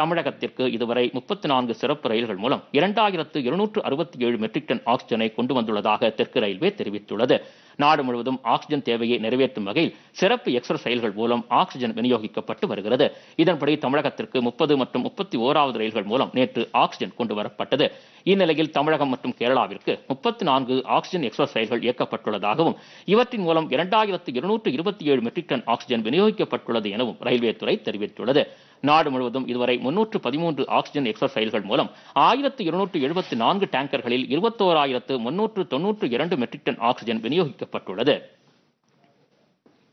தமிழகத்திற்கு இதுவரை முப்பத்தி நான்கு சிறப்பு ரயில்கள் மூலம் இரண்டாயிரத்து இருநூற்று அறுபத்தி ஏழு மெட்ரிக் டன் ஆக்சிஜனை கொண்டு வந்துள்ளதாக தெற்கு ரயில்வே தெரிவித்துள்ளது நாடு முழுவதும் ஆக்சிஜன் தேவையை நிறைவேற்றும் வகையில் சிறப்பு எக்ஸ்பிரஸ் ரயில்கள் மூலம் ஆக்சிஜன் விநியோகிக்கப்பட்டு வருகிறது இதன்படி தமிழகத்திற்கு முப்பது மற்றும் முப்பத்தி ஓராவது ரயில்கள் மூலம் நேற்று ஆக்சிஜன் கொண்டு வரப்பட்டது இந்நிலையில் தமிழகம் மற்றும் கேரளாவிற்கு முப்பத்தி நான்கு ஆக்சிஜன் எக்ஸ்பிரஸ் ரயில்கள் இயக்கப்பட்டுள்ளதாகவும் இவற்றின் மூலம் இரண்டாயிரத்து இருநூற்று இருபத்தி ஏழு மெட்ரிக் டன் ஆக்சிஜன் விநியோகிக்கப்பட்டுள்ளது எனவும் ரயில்வே துறை தெரிவித்துள்ளது நாடு முழுவதும் இதுவரை முன்னூற்று பதிமூன்று ஆக்சிஜன் எக்ஸ்பிரஸ் ரயில்கள் மூலம் ஆயிரத்து இருநூற்று எழுபத்தி நான்கு டேங்கர்களில் இருபத்தோராயிரத்து முன்னூற்று தொன்னூற்று இரண்டு மெட்ரிக் டன் ஆக்சிஜன் விநியோகிக்கப்பட்டுள்ளது